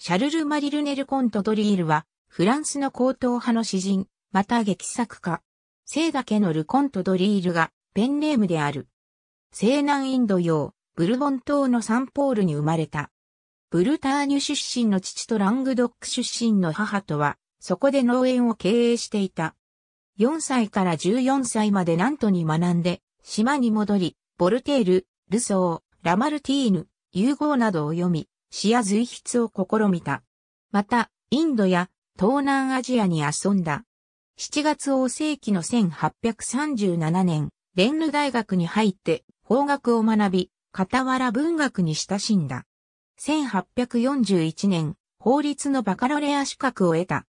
シャルル・マリルネル・コント・ドリールは、フランスの高等派の詩人、また劇作家。聖だけのル・コント・ドリールが、ペンネームである。西南インド洋、ブルボン島のサンポールに生まれた。ブルターニュ出身の父とラングドック出身の母とは、そこで農園を経営していた。4歳から14歳までナンに学んで、島に戻り、ボルテール、ルソー、ラマルティーヌ、融合などを読み、視野随筆を試みた。また、インドや東南アジアに遊んだ。7月王世紀の1837年、レンヌ大学に入って法学を学び、傍ら文学に親しんだ。1841年、法律のバカロレア資格を得た。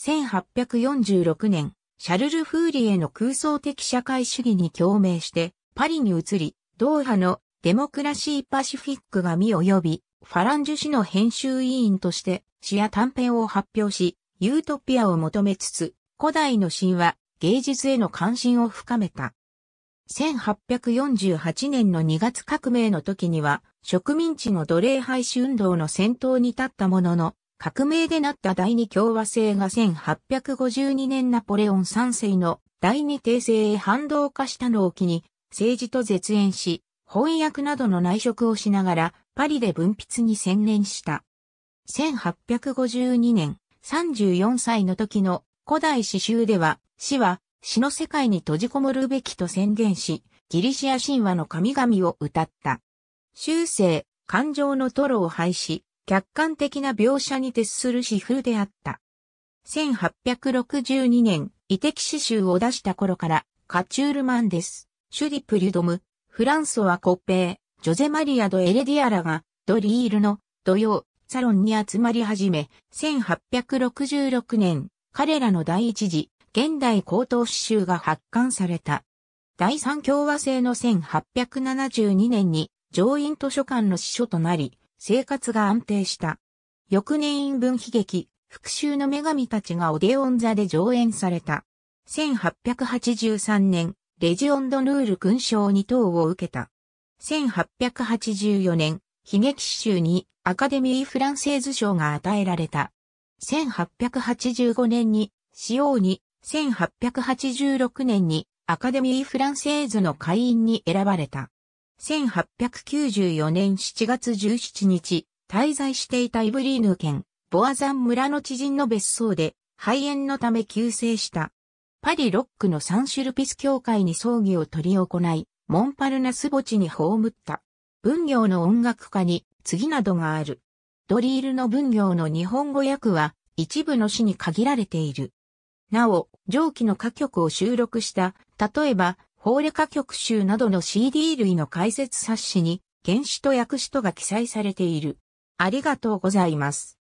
1846年、シャルル・フーリエの空想的社会主義に共鳴して、パリに移り、ドーハのデモクラシー・パシフィックが身を呼び、ファランジュ氏の編集委員として詩や短編を発表し、ユートピアを求めつつ、古代の神話、芸術への関心を深めた。1848年の2月革命の時には、植民地の奴隷廃止運動の先頭に立ったものの、革命でなった第二共和制が1852年ナポレオン三世の第二帝政へ反動化したのを機に、政治と絶縁し、翻訳などの内職をしながら、パリで文筆に専念した。1852年、34歳の時の古代詩集では、詩は詩の世界に閉じこもるべきと宣言し、ギリシア神話の神々を歌った。修正、感情のトロを廃止、客観的な描写に徹する詩風であった。1862年、遺跡詩集を出した頃から、カチュールマンです。シュディプリュドム、フランソワ・コッペー、ジョゼマリア・ド・エレディアラが、ドリールの、土曜、サロンに集まり始め、1866年、彼らの第一次、現代高等詩集が発刊された。第三共和制の1872年に、上院図書館の司書となり、生活が安定した。翌年陰文悲劇、復讐の女神たちがオデオン座で上演された。1883年、レジオンドヌール勲章に等を受けた。1884年、悲劇集にアカデミー・フランセーズ賞が与えられた。1885年に、使用に、1886年にアカデミー・フランセーズの会員に選ばれた。1894年7月17日、滞在していたイブリーヌ県、ボアザン村の知人の別荘で、肺炎のため急逝した。パリロックのサンシュルピス教会に葬儀を取り行い、モンパルナス墓地に葬った。文行の音楽家に次などがある。ドリールの文行の日本語訳は一部の詩に限られている。なお、上記の歌曲を収録した、例えば、法令歌曲集などの CD 類の解説冊子に、原詩と訳詩とが記載されている。ありがとうございます。